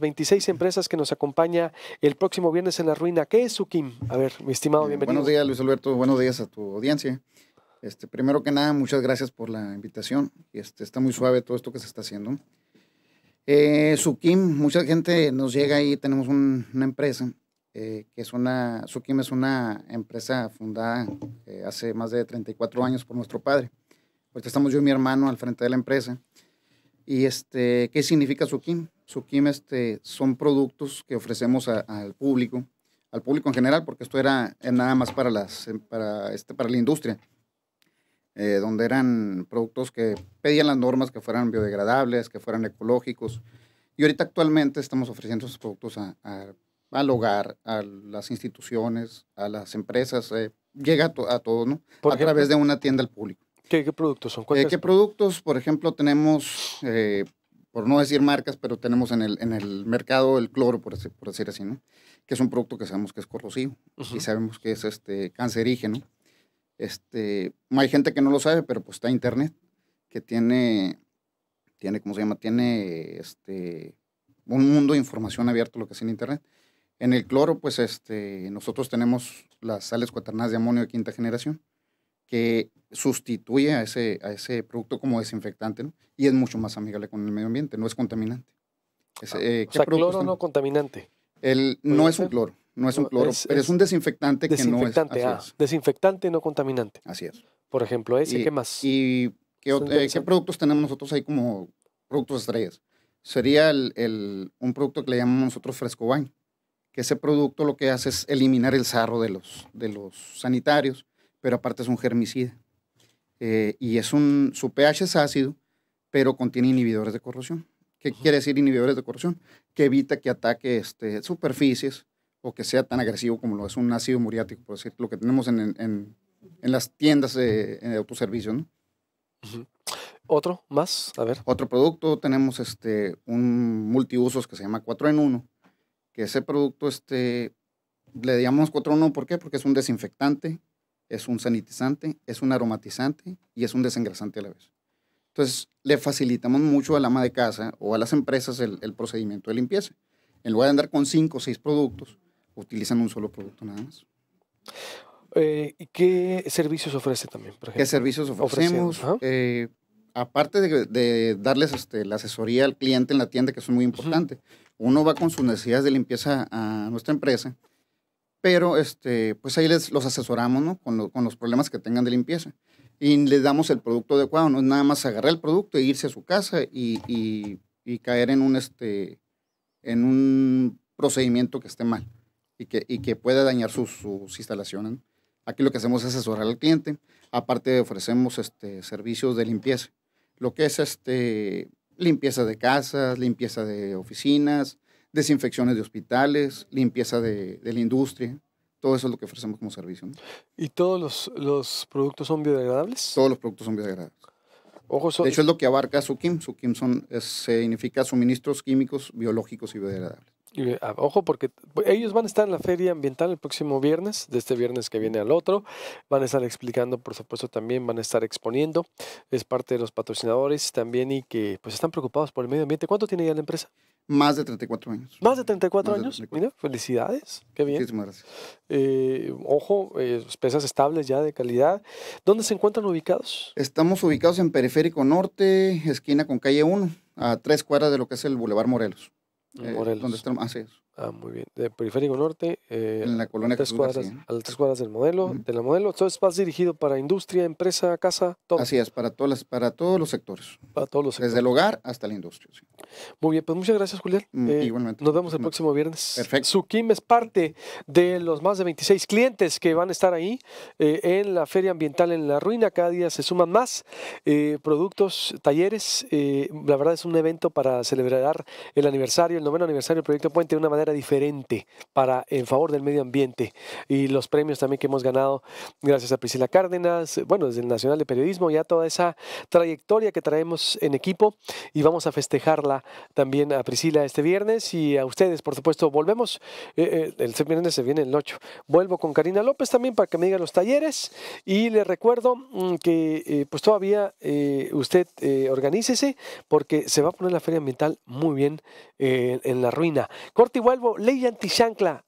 26 empresas que nos acompaña el próximo viernes en la ruina. ¿Qué es Sukim? A ver, mi estimado, eh, bienvenido. Buenos días, Luis Alberto. Buenos días a tu audiencia. Este, primero que nada, muchas gracias por la invitación. Este, está muy suave todo esto que se está haciendo. Eh, Sukim, mucha gente nos llega ahí. Tenemos una empresa eh, que es una. Sukim es una empresa fundada eh, hace más de 34 años por nuestro padre. Ahorita estamos yo y mi hermano al frente de la empresa. ¿Y este, qué significa Sukim? Sukim este, son productos que ofrecemos al público, al público en general, porque esto era eh, nada más para, las, em, para, este, para la industria, eh, donde eran productos que pedían las normas que fueran biodegradables, que fueran ecológicos. Y ahorita actualmente estamos ofreciendo esos productos a, a, al hogar, a las instituciones, a las empresas. Eh, llega a, a todo, ¿no? a través de una tienda al público. ¿Qué, productos son? Eh, ¿Qué productos? Por ejemplo, tenemos, eh, por no decir marcas, pero tenemos en el, en el mercado el cloro, por, decir, por decir así, ¿no? Que es un producto que sabemos que es corrosivo y sabemos que es este, cancerígeno. Este, hay gente que no lo sabe, pero pues está internet, que tiene, tiene, ¿cómo se llama? Tiene este, un mundo de información abierto, lo que es en internet. En el cloro, pues este, nosotros tenemos las sales cuaternadas de amonio de quinta generación, que sustituye a ese, a ese producto como desinfectante y es mucho más amigable con el medio ambiente, no es contaminante. Ah, eh, o no contaminante. El, no es un cloro, no es un cloro, pero es, un desinfectante, que no es, Desinfectante, ah, Desinfectante no contaminante. Así es. Por ejemplo, ese, ¿qué más? ¿Y qué, eh, productos tenemos nosotros ahí como productos estrellas? Sería un producto que le llamamos nosotros fresco baño, que ese producto lo que hace es eliminar el sarro de los, de los sanitarios pero aparte es un germicida. Eh, y es un, su pH es ácido, pero contiene inhibidores de corrosión. ¿Qué quiere decir inhibidores de corrosión? Que evita que ataque este, superficies o que sea tan agresivo como lo es un ácido muriático, por decir, lo que tenemos en, las tiendas de, autoservicio. ¿no? Otro más, a ver. Otro producto, tenemos este, un multiusos que se llama 4 en 1, que ese producto este, le llamamos 4 en 1, ¿por qué? Porque es un desinfectante, es un sanitizante, es un aromatizante y es un desengrasante a la vez. Entonces, le facilitamos mucho al ama de casa o a las empresas el, procedimiento de limpieza. En lugar de andar con cinco o seis productos, utilizan un solo producto nada más. Eh, ¿Y ¿Qué servicios ofrece también? ¿Qué servicios ofrecemos? Eh, aparte de, darles este, la asesoría al cliente en la tienda, que es muy importante, uno va con sus necesidades de limpieza a nuestra empresa pero este, pues ahí les, los asesoramos ¿no? con, con, los problemas que tengan de limpieza. Y les damos el producto adecuado, no es nada más agarrar el producto e irse a su casa y, y, caer en un, este, en un procedimiento que esté mal y que, y que pueda dañar sus, sus instalaciones. Aquí lo que hacemos es asesorar al cliente, aparte ofrecemos este, servicios de limpieza, lo que es este, limpieza de casas, limpieza de oficinas, desinfecciones de hospitales, limpieza de, la industria. Todo eso es lo que ofrecemos como servicio. ¿Y todos los, productos son biodegradables? Todos los productos son biodegradables. Ojo, de hecho, es lo que abarca SUKIM. SUKIM son, es, significa suministros químicos, biológicos y biodegradables. Ah, ojo, porque ellos van a estar en la feria ambiental el próximo viernes, de este viernes que viene al otro. Van a estar explicando, por supuesto, también van a estar exponiendo. Es parte de los patrocinadores también y que pues están preocupados por el medio ambiente. ¿Cuánto tiene ya la empresa? Más de 34 años. Más de 34 años. Mira, felicidades. Qué bien. Muchísimas gracias. Eh, ojo, eh, pesas estables ya de calidad. ¿Dónde se encuentran ubicados? Estamos ubicados en Periférico Norte, esquina con calle 1, a tres cuadras de lo que es el Boulevard Morelos. Eh, Morelos. donde estamos, así Ah, muy bien. De Periférico Norte. Eh, en la colonia tres cuadras, A las tres cuadras del modelo, de la modelo. Entonces vas dirigido para industria, empresa, casa, todo. Así es, para, todas para todos los sectores. Para todos los sectores. Desde el hogar hasta la industria. Muy bien, pues muchas gracias, Julián. Mm, eh, igualmente. Nos vemos el próximo viernes. Perfecto. Sukim es parte de los más de 26 clientes que van a estar ahí eh, en la Feria Ambiental en La Ruina. Cada día se suman más productos, talleres. la verdad es un evento para celebrar el aniversario, el noveno aniversario del Proyecto Puente de una manera diferente para en favor del medio ambiente. Y los premios también que hemos ganado gracias a Priscila Cárdenas, bueno, desde el Nacional de Periodismo, ya toda esa trayectoria que traemos en equipo y vamos a festejarla también a Priscila este viernes y a ustedes, por supuesto, volvemos, eh, eh, el viernes se viene el 8, vuelvo con Karina López también para que me diga los talleres y les recuerdo mm, que eh, pues todavía usted organícese porque se va a poner la feria ambiental muy bien en la ruina. Corte igual Salvo ley antichancla,